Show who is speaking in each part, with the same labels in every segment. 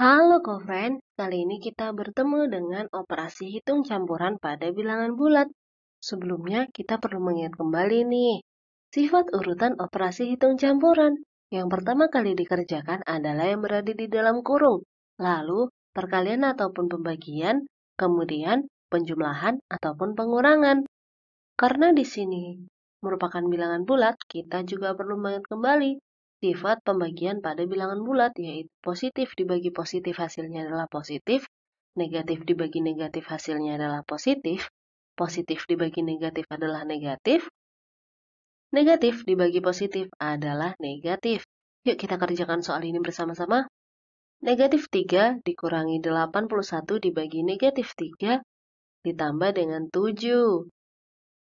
Speaker 1: Halo Kofren, kali ini kita bertemu dengan operasi hitung campuran pada bilangan bulat. Sebelumnya, kita perlu mengingat kembali nih, sifat urutan operasi hitung campuran. Yang pertama kali dikerjakan adalah yang berada di dalam kurung, lalu perkalian ataupun pembagian, kemudian penjumlahan ataupun pengurangan. Karena di sini merupakan bilangan bulat, kita juga perlu mengingat kembali sifat pembagian pada bilangan bulat, yaitu positif dibagi positif hasilnya adalah positif, negatif dibagi negatif hasilnya adalah positif, positif dibagi negatif adalah negatif, negatif dibagi positif adalah negatif. Yuk kita kerjakan soal ini bersama-sama. Negatif 3 dikurangi 81 dibagi negatif 3 ditambah dengan 7.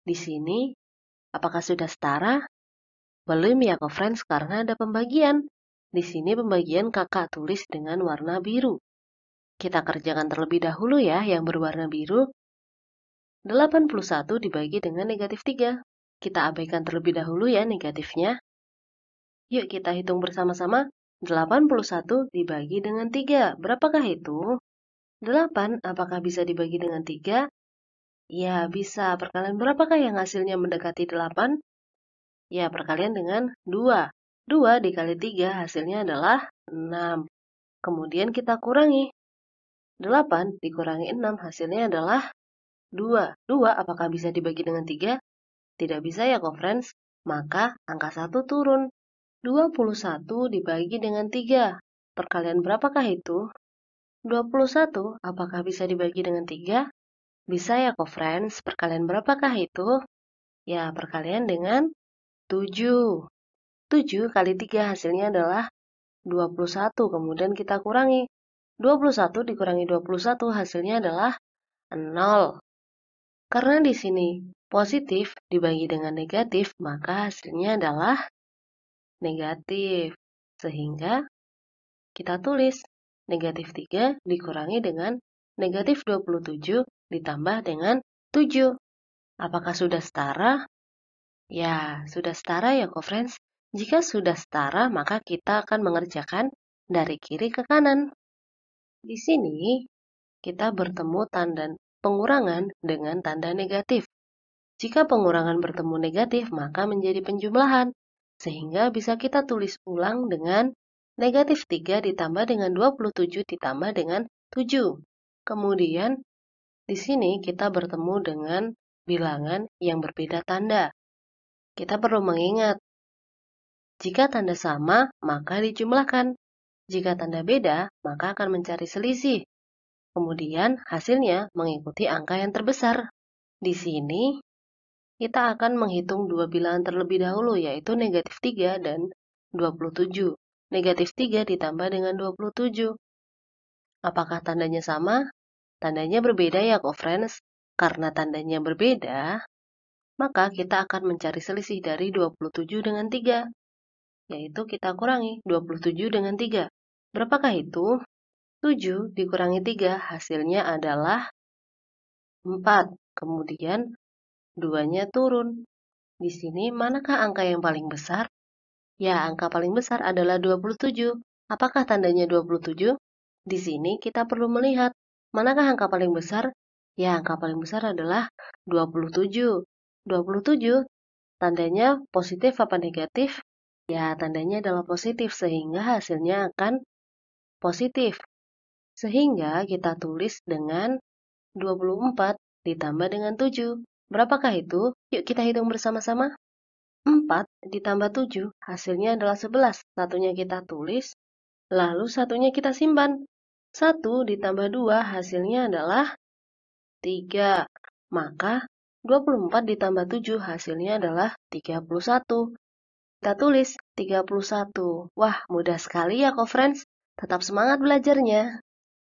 Speaker 1: Di sini, apakah sudah setara? Belum ya ke Friends karena ada pembagian. Di sini pembagian kakak tulis dengan warna biru. Kita kerjakan terlebih dahulu ya yang berwarna biru. 81 dibagi dengan negatif 3. Kita abaikan terlebih dahulu ya negatifnya. Yuk kita hitung bersama-sama. 81 dibagi dengan 3. Berapakah itu? 8. Apakah bisa dibagi dengan 3? Ya, bisa. Perkalian berapakah yang hasilnya mendekati 8? Ya, perkalian dengan 2. 2 dikali 3 hasilnya adalah 6. Kemudian kita kurangi. 8 dikurangi 6 hasilnya adalah 2. 2 apakah bisa dibagi dengan 3? Tidak bisa ya, friends. Maka angka 1 turun. 21 dibagi dengan 3. Perkalian berapakah itu? 21 apakah bisa dibagi dengan 3? Bisa ya, friends. Perkalian berapakah itu? Ya, perkalian dengan 7. 7 kali 3 hasilnya adalah 21. Kemudian kita kurangi. 21 dikurangi 21 hasilnya adalah 0. Karena di sini positif dibagi dengan negatif, maka hasilnya adalah negatif. Sehingga kita tulis negatif 3 dikurangi dengan negatif 27 ditambah dengan 7. Apakah sudah setara? Ya, sudah setara ya, co-friends. Jika sudah setara, maka kita akan mengerjakan dari kiri ke kanan. Di sini, kita bertemu tanda pengurangan dengan tanda negatif. Jika pengurangan bertemu negatif, maka menjadi penjumlahan. Sehingga bisa kita tulis ulang dengan negatif 3 ditambah dengan 27 ditambah dengan 7. Kemudian, di sini kita bertemu dengan bilangan yang berbeda tanda. Kita perlu mengingat, jika tanda sama, maka dijumlahkan. Jika tanda beda, maka akan mencari selisih. Kemudian hasilnya mengikuti angka yang terbesar. Di sini, kita akan menghitung dua bilangan terlebih dahulu, yaitu negatif 3 dan 27. Negatif 3 ditambah dengan 27. Apakah tandanya sama? Tandanya berbeda ya, co-friends. Karena tandanya berbeda, maka kita akan mencari selisih dari 27 dengan 3, yaitu kita kurangi 27 dengan 3. Berapakah itu? 7 dikurangi 3 hasilnya adalah 4. Kemudian 2-nya turun. Di sini manakah angka yang paling besar? Ya, angka paling besar adalah 27. Apakah tandanya 27? Di sini kita perlu melihat manakah angka paling besar? Ya, angka paling besar adalah 27. 27. Tandanya positif apa negatif? Ya, tandanya adalah positif sehingga hasilnya akan positif. Sehingga kita tulis dengan 24 ditambah dengan 7. Berapakah itu? Yuk kita hitung bersama-sama. 4 ditambah 7 hasilnya adalah 11. Satunya kita tulis, lalu satunya kita simpan. 1 ditambah 2 hasilnya adalah 3. Maka 24 ditambah 7 hasilnya adalah 31. Kita tulis 31. Wah, mudah sekali ya, co-friends. Tetap semangat belajarnya.